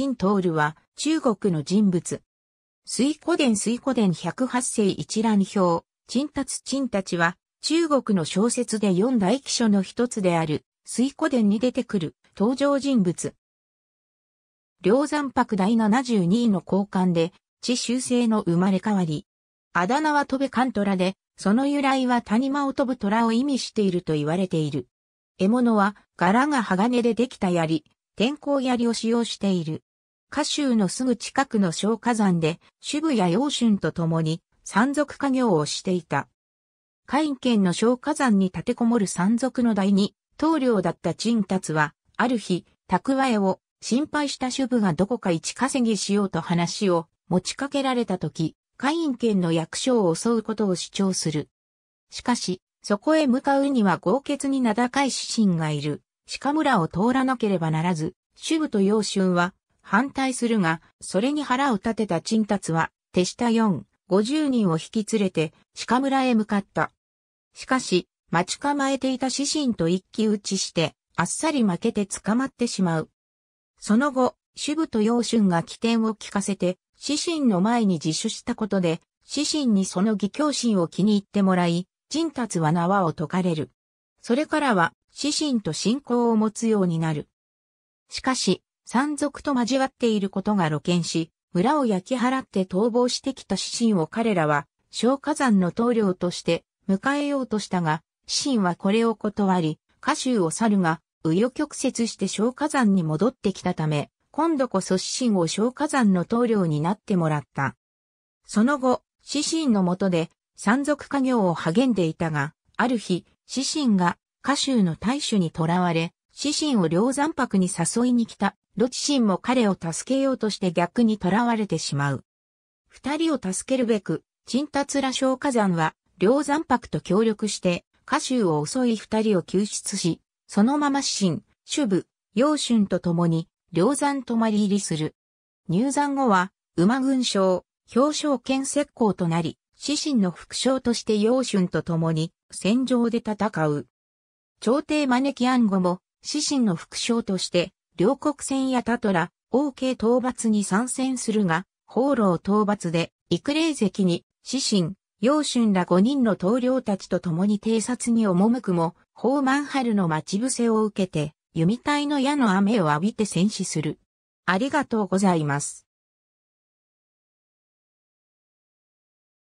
陳徹は中国の人物。水古伝水古伝108世一覧表、陳達陳達は中国の小説で四大記書の一つである水古伝に出てくる登場人物。梁山白第72位の交換で、地修正の生まれ変わり。あだ名は飛べカントラで、その由来は谷間を飛ぶ虎を意味していると言われている。獲物は柄が鋼でできた槍、天候槍を使用している。下州のすぐ近くの小火山で、渋谷陽春と共に山賊家業をしていた。海県の小火山に立てこもる山賊の第二、棟梁だった陳達は、ある日、蓄えを心配した主部がどこか一稼ぎしようと話を持ちかけられた時、イン県の役所を襲うことを主張する。しかし、そこへ向かうには豪傑に名高い指針がいる、鹿村を通らなければならず、主部と陽春は反対するが、それに腹を立てた陳達は、手下4、50人を引き連れて、鹿村へ向かった。しかし、待ち構えていた指針と一騎打ちして、あっさり負けて捕まってしまう。その後、主部と陽春が起点を聞かせて、指神の前に自首したことで、指神にその義教心を気に入ってもらい、人達は縄を解かれる。それからは、指神と信仰を持つようになる。しかし、山賊と交わっていることが露見し、村を焼き払って逃亡してきた死神を彼らは、小火山の棟梁として迎えようとしたが、死神はこれを断り、歌集を去るが、右余曲折して小火山に戻ってきたため、今度こそ死神を小火山の棟梁になってもらった。その後、死神の下で山賊家業を励んでいたが、ある日、死神が歌集の大衆に囚われ、死神を両山泊に誘いに来たロチシンも彼を助けようとして逆に囚われてしまう。二人を助けるべく、チンタツラ小火山は、両山泊と協力して、歌集を襲い二人を救出し、そのまま神、主部、陽春と共に、両山泊まり入りする。入山後は、馬軍賞、表彰権石膏となり、死神の副将として陽春と共に、戦場で戦う。朝廷招き暗号も、死神の副将として、両国船やタトラ、王家討伐に参戦するが、放浪討伐で、幾霊石に、死神、陽春ら5人の棟梁たちと共に偵察に赴くも、宝満春の待ち伏せを受けて、弓隊の矢の雨を浴びて戦死する。ありがとうございます。